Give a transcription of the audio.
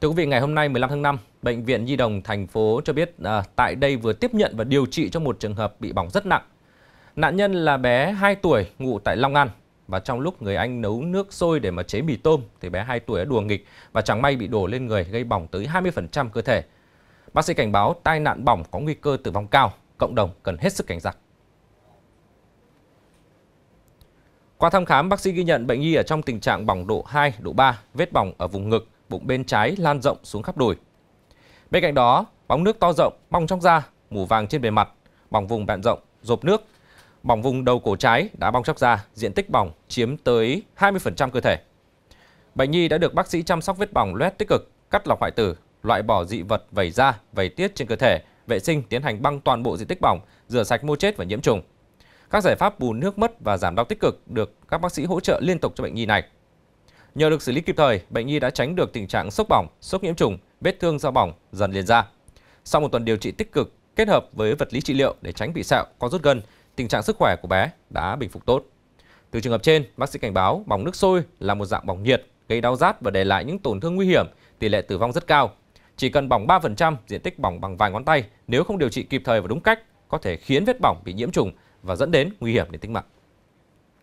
Thưa quý vị, ngày hôm nay 15 tháng 5, Bệnh viện Nhi đồng thành phố cho biết à, tại đây vừa tiếp nhận và điều trị cho một trường hợp bị bỏng rất nặng. Nạn nhân là bé 2 tuổi ngụ tại Long An và trong lúc người anh nấu nước sôi để mà chế mì tôm thì bé 2 tuổi đã đùa nghịch và chẳng may bị đổ lên người gây bỏng tới 20% cơ thể. Bác sĩ cảnh báo tai nạn bỏng có nguy cơ tử vong cao, cộng đồng cần hết sức cảnh giác. Qua thăm khám, bác sĩ ghi nhận bệnh nhi ở trong tình trạng bỏng độ 2, độ 3, vết bỏng ở vùng ngực, bụng bên trái lan rộng xuống khắp đùi. Bên cạnh đó, bóng nước to rộng, bong trong da, mủ vàng trên bề mặt, bỏng vùng bạn rộng, rộp nước, bỏng vùng đầu cổ trái đã bong chóc da, diện tích bỏng chiếm tới 20% cơ thể. Bệnh nhi đã được bác sĩ chăm sóc vết bỏng loét tích cực, cắt lọc hoại tử, loại bỏ dị vật vẩy da, vẩy tiết trên cơ thể, vệ sinh tiến hành băng toàn bộ diện tích bỏng, rửa sạch mô chết và nhiễm trùng. Các giải pháp bù nước mất và giảm đau tích cực được các bác sĩ hỗ trợ liên tục cho bệnh nhi này. Nhờ được xử lý kịp thời, bệnh nhi đã tránh được tình trạng sốc bỏng, sốc nhiễm trùng, vết thương do bỏng dần liền ra. Sau một tuần điều trị tích cực kết hợp với vật lý trị liệu để tránh bị sẹo, co rút gân, tình trạng sức khỏe của bé đã bình phục tốt. Từ trường hợp trên, bác sĩ cảnh báo bỏng nước sôi là một dạng bỏng nhiệt gây đau rát và để lại những tổn thương nguy hiểm, tỷ lệ tử vong rất cao. Chỉ cần bỏng 3%, diện tích bỏng bằng vài ngón tay nếu không điều trị kịp thời và đúng cách có thể khiến vết bỏng bị nhiễm trùng và dẫn đến nguy hiểm đến tính mạng.